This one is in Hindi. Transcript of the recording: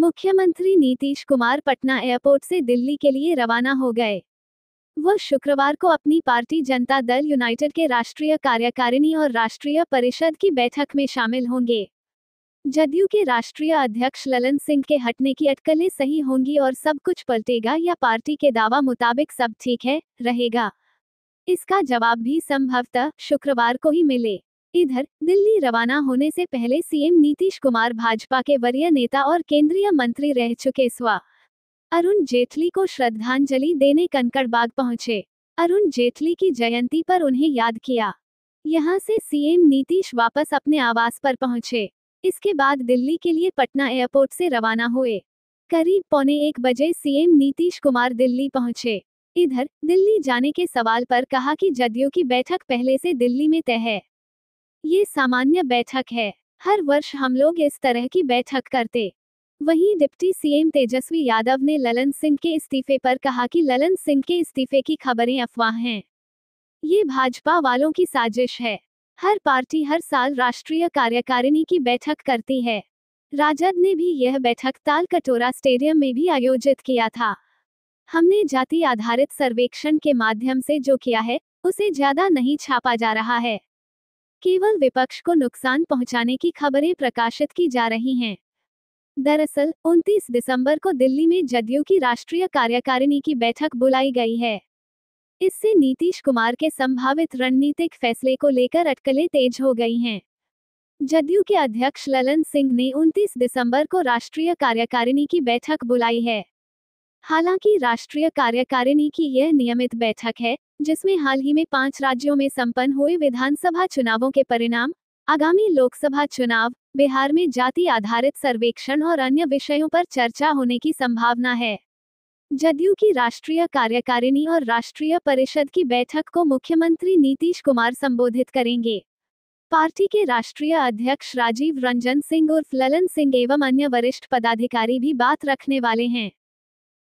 मुख्यमंत्री नीतीश कुमार पटना एयरपोर्ट से दिल्ली के लिए रवाना हो गए वह शुक्रवार को अपनी पार्टी जनता दल यूनाइटेड के राष्ट्रीय कार्यकारिणी और राष्ट्रीय परिषद की बैठक में शामिल होंगे जदयू के राष्ट्रीय अध्यक्ष ललन सिंह के हटने की अटकलें सही होंगी और सब कुछ पलटेगा या पार्टी के दावा मुताबिक सब ठीक है रहेगा इसका जवाब भी संभवतः शुक्रवार को ही मिले इधर दिल्ली रवाना होने से पहले सीएम नीतीश कुमार भाजपा के वरीय नेता और केंद्रीय मंत्री रह चुके स्वा अरुण जेटली को श्रद्धांजलि देने कंकड़बाग पहुंचे अरुण जेटली की जयंती पर उन्हें याद किया यहां से सीएम नीतीश वापस अपने आवास पर पहुंचे इसके बाद दिल्ली के लिए पटना एयरपोर्ट से रवाना हुए करीब पौने एक बजे सीएम नीतीश कुमार दिल्ली पहुंचे इधर दिल्ली जाने के सवाल पर कहा कि जदयू की बैठक पहले से दिल्ली में तय है ये सामान्य बैठक है हर वर्ष हम लोग इस तरह की बैठक करते वहीं डिप्टी सीएम तेजस्वी यादव ने ललन सिंह के इस्तीफे पर कहा कि ललन सिंह के इस्तीफे की खबरें अफवाह हैं ये भाजपा वालों की साजिश है हर पार्टी हर साल राष्ट्रीय कार्यकारिणी की बैठक करती है राजद ने भी यह बैठक ताल कटोरा स्टेडियम में भी आयोजित किया था हमने जाति आधारित सर्वेक्षण के माध्यम से जो किया है उसे ज्यादा नहीं छापा जा रहा है केवल विपक्ष को नुकसान पहुंचाने की खबरें प्रकाशित की जा रही हैं दरअसल 29 दिसंबर को दिल्ली में जदयू की राष्ट्रीय कार्यकारिणी की बैठक बुलाई गई है इससे नीतीश कुमार के संभावित रणनीतिक फैसले को लेकर अटकलें तेज हो गई हैं जदयू के अध्यक्ष ललन सिंह ने 29 दिसंबर को राष्ट्रीय कार्यकारिणी की बैठक बुलाई है हालांकि राष्ट्रीय कार्यकारिणी की यह नियमित बैठक है जिसमें हाल ही में पांच राज्यों में संपन्न हुए विधानसभा चुनावों के परिणाम आगामी लोकसभा चुनाव बिहार में जाति आधारित सर्वेक्षण और अन्य विषयों पर चर्चा होने की संभावना है जदयू की राष्ट्रीय कार्यकारिणी और राष्ट्रीय परिषद की बैठक को मुख्यमंत्री नीतीश कुमार संबोधित करेंगे पार्टी के राष्ट्रीय अध्यक्ष राजीव रंजन सिंह उर्फ ललन सिंह एवं अन्य वरिष्ठ पदाधिकारी भी बात रखने वाले हैं